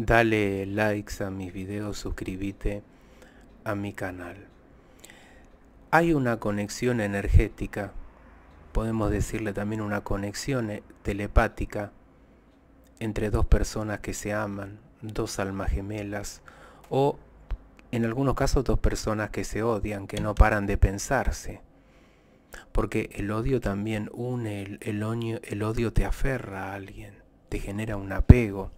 dale likes a mis videos, suscríbete a mi canal. Hay una conexión energética, podemos decirle también una conexión eh, telepática entre dos personas que se aman, dos almas gemelas o en algunos casos dos personas que se odian, que no paran de pensarse. Porque el odio también une, el, el odio te aferra a alguien, te genera un apego.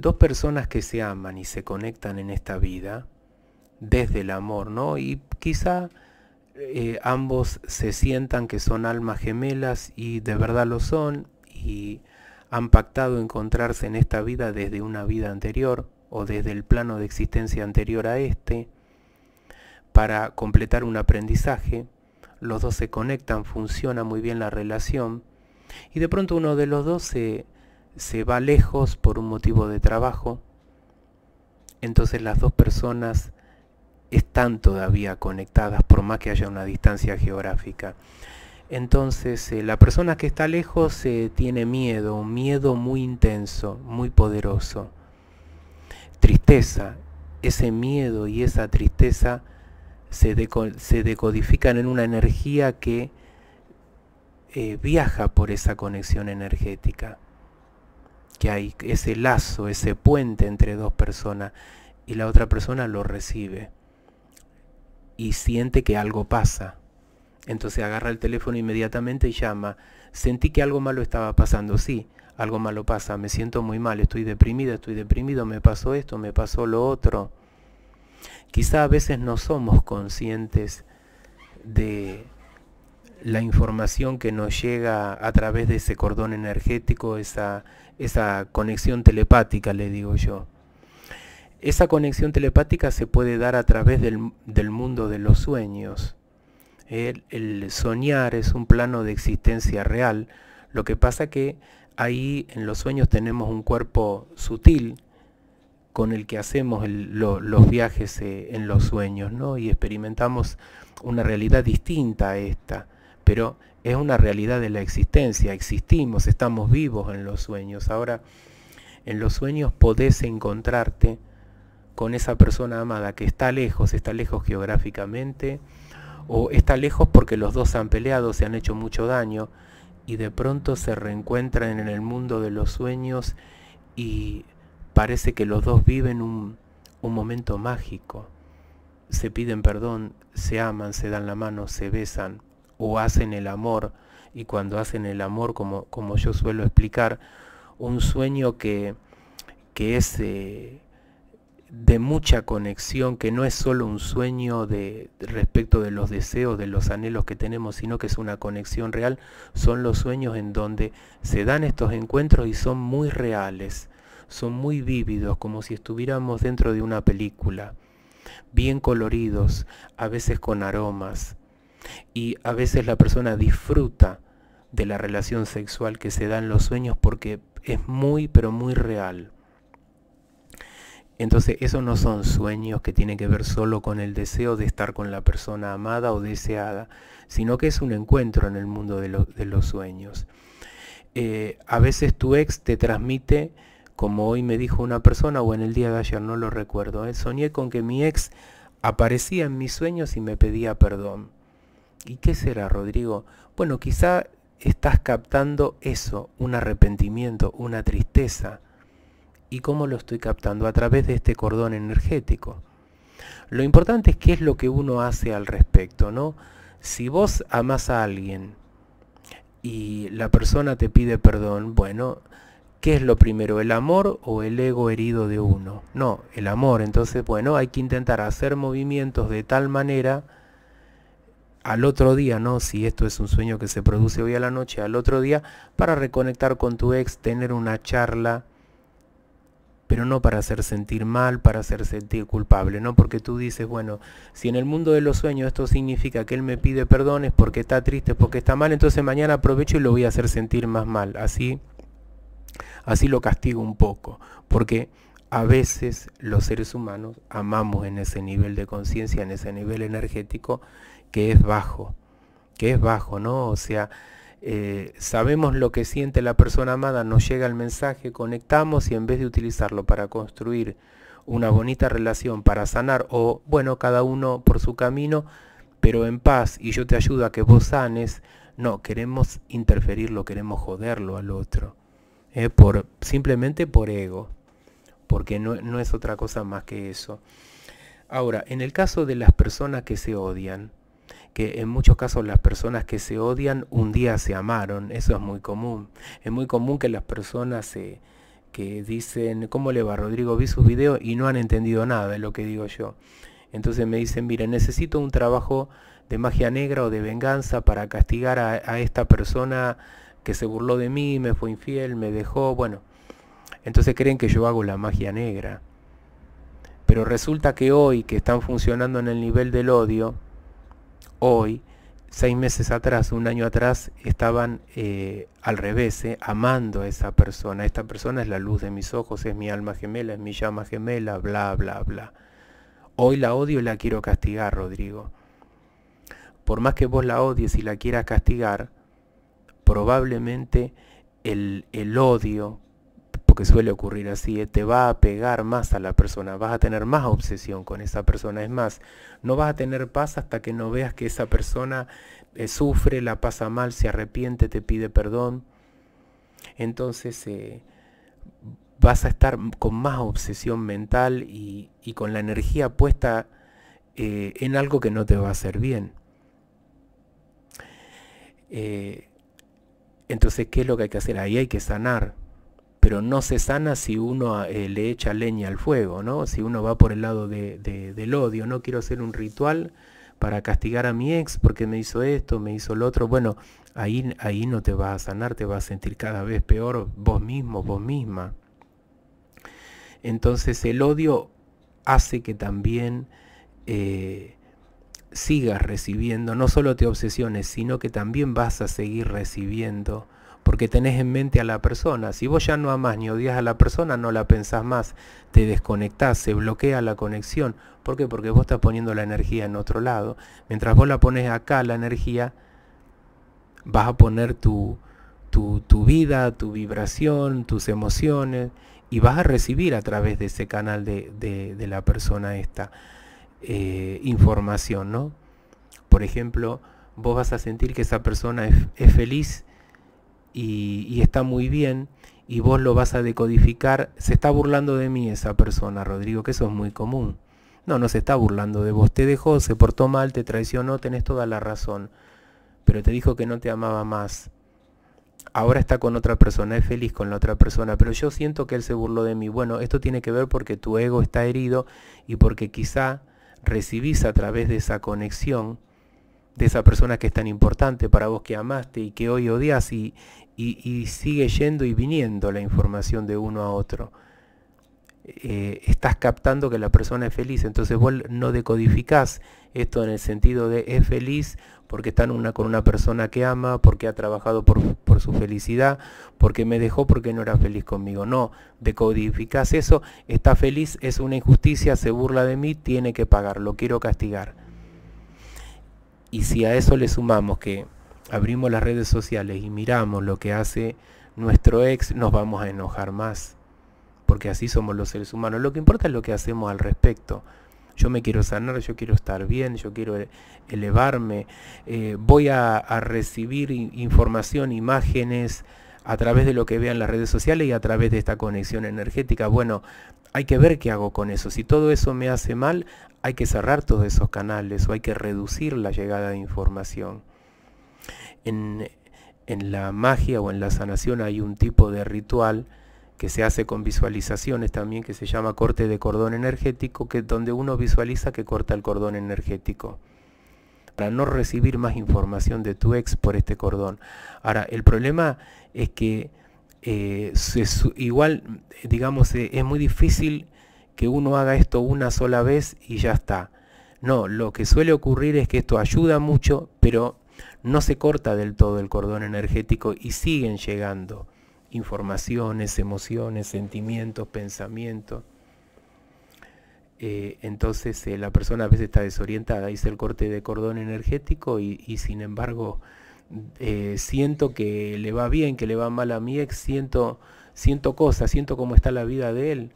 Dos personas que se aman y se conectan en esta vida, desde el amor, ¿no? Y quizá eh, ambos se sientan que son almas gemelas y de verdad lo son y han pactado encontrarse en esta vida desde una vida anterior o desde el plano de existencia anterior a este para completar un aprendizaje. Los dos se conectan, funciona muy bien la relación y de pronto uno de los dos se se va lejos por un motivo de trabajo, entonces las dos personas están todavía conectadas por más que haya una distancia geográfica. Entonces eh, la persona que está lejos se eh, tiene miedo, un miedo muy intenso, muy poderoso. Tristeza, ese miedo y esa tristeza se, decodifican en una energía que eh, viaja por esa conexión energética que hay ese lazo, ese puente entre dos personas y la otra persona lo recibe y siente que algo pasa. Entonces agarra el teléfono inmediatamente y llama. Sentí que algo malo estaba pasando, sí, algo malo pasa, me siento muy mal, estoy deprimido, estoy deprimido, me pasó esto, me pasó lo otro. Quizá a veces no somos conscientes de la información que nos llega a través de ese cordón energético, esa esa conexión telepática, le digo yo. Esa conexión telepática se puede dar a través del, mundo de los sueños. El, soñar es un plano de existencia real. Lo que pasa que ahí en los sueños tenemos un cuerpo sutil con el que hacemos los viajes eh, en los sueños, ¿no? Y experimentamos una realidad distinta a esta. Pero es una realidad de la existencia, existimos, estamos vivos en los sueños. Ahora, en los sueños podés encontrarte con esa persona amada que está lejos, está lejos geográficamente, o está lejos porque los dos han peleado, se han hecho mucho daño, y de pronto se reencuentran en el mundo de los sueños y parece que los dos viven un, un momento mágico. Se piden perdón, se aman, se dan la mano, se besan o hacen el amor, y cuando hacen el amor, como, como yo suelo explicar, un sueño que, que es eh, de mucha conexión, que no es solo un sueño de, respecto de los deseos, de los anhelos que tenemos, sino que es una conexión real, son los sueños en donde se dan estos encuentros y son muy reales, son muy vívidos, como si estuviéramos dentro de una película bien coloridos, a veces con aromas, y a veces la persona disfruta de la relación sexual que se da en los sueños porque es muy, pero muy real. Entonces, esos no son sueños que tienen que ver solo con el deseo de estar con la persona amada o deseada, sino que es un encuentro en el mundo de, los sueños. Eh, a veces tu ex te transmite, como hoy me dijo una persona o en el día de ayer, no lo recuerdo, eh, soñé con que mi ex aparecía en mis sueños y me pedía perdón. ¿Y qué será, Rodrigo? Bueno, quizá estás captando eso, un arrepentimiento, una tristeza. ¿Y cómo lo estoy captando? A través de este cordón energético. Lo importante es qué es lo que uno hace al respecto, ¿no? Si vos amas a alguien y la persona te pide perdón, bueno, ¿qué es lo primero? ¿El amor o el ego herido de uno? No, el amor. Entonces, bueno, hay que intentar hacer movimientos de tal manera al otro día, ¿no? Si esto es un sueño que se produce hoy a la noche, al otro día, para reconectar con tu ex, tener una charla, pero no para hacer sentir mal, para hacer sentir culpable, ¿no? Porque tú dices, bueno, si en el mundo de los sueños esto significa que él me pide perdón, es porque está triste, porque está mal, entonces mañana aprovecho y lo voy a hacer sentir más mal. Así, así lo castigo un poco, porque a veces los seres humanos amamos en ese nivel de conciencia, en ese nivel energético que es bajo, que es bajo, ¿no? O sea, eh, sabemos lo que siente la persona amada, nos llega el mensaje, conectamos y en vez de utilizarlo para construir una bonita relación, para sanar, o bueno, cada uno por su camino, pero en paz y yo te ayudo a que vos sanes, no, queremos interferirlo, queremos joderlo al otro, ¿eh? por, simplemente por ego porque no, es otra cosa más que eso. Ahora, en el caso de las personas que se odian, que en muchos casos las personas que se odian un día se amaron, eso es muy común. Es muy común que las personas que dicen, ¿cómo le va Rodrigo? Vi sus videos y no han entendido nada de lo que digo yo. Entonces me dicen, mire, necesito un trabajo de magia negra o de venganza para castigar a esta persona que se burló de mí, me fue infiel, me dejó, bueno. Entonces creen que yo hago la magia negra. Pero resulta que hoy, que están funcionando en el nivel del odio, hoy, seis meses atrás, un año atrás, estaban eh, al revés, eh, amando a esa persona. Esta persona es la luz de mis ojos, es mi alma gemela, es mi llama gemela, bla, bla, bla. Hoy la odio y la quiero castigar, Rodrigo. Por más que vos la odies y la quieras castigar, probablemente el, el odio que suele ocurrir así, te va a pegar más a la persona, vas a tener más obsesión con esa persona. Es más, no vas a tener paz hasta que no veas que esa persona eh, sufre, la pasa mal, se arrepiente, te pide perdón. Entonces eh, vas a estar con más obsesión mental y, con la energía puesta eh, en algo que no te va a hacer bien. entonces, ¿qué es lo que hay que hacer? Ahí hay que sanar pero no se sana si uno ah, eh, le echa leña al fuego, ¿no? Si uno va por el lado de, del odio, no quiero hacer un ritual para castigar a mi ex porque me hizo esto, me hizo lo otro, bueno, ahí, ahí no te vas a sanar, te vas a sentir cada vez peor vos mismo, vos misma. Entonces el odio hace que también eh, sigas recibiendo, no solo te obsesiones, sino que también vas a seguir recibiendo porque tenés en mente a la persona. Si vos ya no amás ni odias a la persona, no la pensás más, te desconectás, se bloquea la conexión. ¿Por qué? Porque vos estás poniendo la energía en otro lado. Mientras vos la pones acá, la energía, vas a poner tu, tu, vida, tu vibración, tus emociones, y vas a recibir a través de ese canal de, de, la persona esta eh, información, ¿no? Por ejemplo, vos vas a sentir que esa persona es feliz y, está muy bien y vos lo vas a decodificar, se está burlando de mí esa persona, Rodrigo, que eso es muy común. No, no se está burlando de vos, te dejó, se portó mal, te traicionó, tenés toda la razón, pero te dijo que no te amaba más. Ahora está con otra persona, es feliz con la otra persona, pero yo siento que él se burló de mí. Bueno, esto tiene que ver porque tu ego está herido y porque quizá recibís a través de esa conexión de esa persona que es tan importante para vos que amaste y que hoy odias y, y, sigue yendo y viniendo la información de uno a otro. Eh, estás captando que la persona es feliz, entonces vos no decodificás esto en el sentido de es feliz porque está en una, con una persona que ama, porque ha trabajado por, por, su felicidad, porque me dejó porque no era feliz conmigo. No, decodificás eso, está feliz, es una injusticia, se burla de mí, tiene que pagar, lo quiero castigar. Y si a eso le sumamos que abrimos las redes sociales y miramos lo que hace nuestro ex, nos vamos a enojar más. Porque así somos los seres humanos. Lo que importa es lo que hacemos al respecto. Yo me quiero sanar, yo quiero estar bien, yo quiero e-, elevarme. Eh, voy a recibir información, imágenes, a través de lo que vean las redes sociales y a través de esta conexión energética. Bueno, hay que ver qué hago con eso. Si todo eso me hace mal, hay que cerrar todos esos canales o hay que reducir la llegada de información. En, en la magia o en la sanación hay un tipo de ritual que se hace con visualizaciones también, que se llama corte de cordón energético, que donde uno visualiza que corta el cordón energético para no recibir más información de tu ex por este cordón. Ahora, el problema es que eh, igual, digamos, eh, es muy difícil que uno haga esto una sola vez y ya está. No, lo que suele ocurrir es que esto ayuda mucho, pero no se corta del todo el cordón energético y siguen llegando informaciones, emociones, sentimientos, pensamientos. Eh, entonces eh, la persona a veces está desorientada, hice el corte de cordón energético y, sin embargo eh, siento que le va bien, que le va mal a mi ex, siento, siento cosas, siento cómo está la vida de él,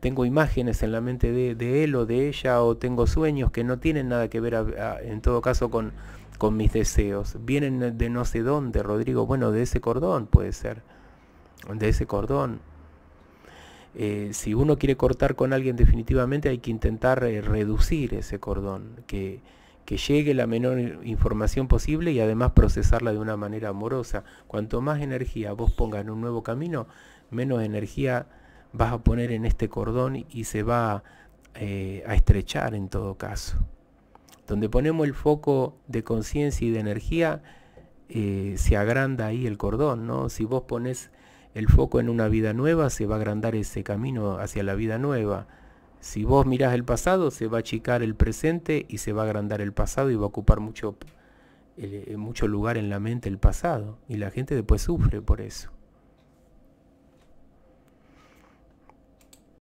tengo imágenes en la mente de, él o de ella o tengo sueños que no tienen nada que ver en todo caso con, con mis deseos, vienen de no sé dónde, Rodrigo, bueno, de ese cordón puede ser, de ese cordón. Eh, si uno quiere cortar con alguien definitivamente hay que intentar eh, reducir ese cordón, que, llegue la menor información posible y además procesarla de una manera amorosa. Cuanto más energía vos pongas en un nuevo camino, menos energía vas a poner en este cordón y se va eh, a estrechar en todo caso. Donde ponemos el foco de conciencia y de energía, se agranda ahí el cordón, ¿no? Si vos pones el foco en una vida nueva, se va a agrandar ese camino hacia la vida nueva. Si vos mirás el pasado, se va a achicar el presente y se va a agrandar el pasado y va a ocupar mucho, eh, mucho lugar en la mente el pasado. Y la gente después sufre por eso.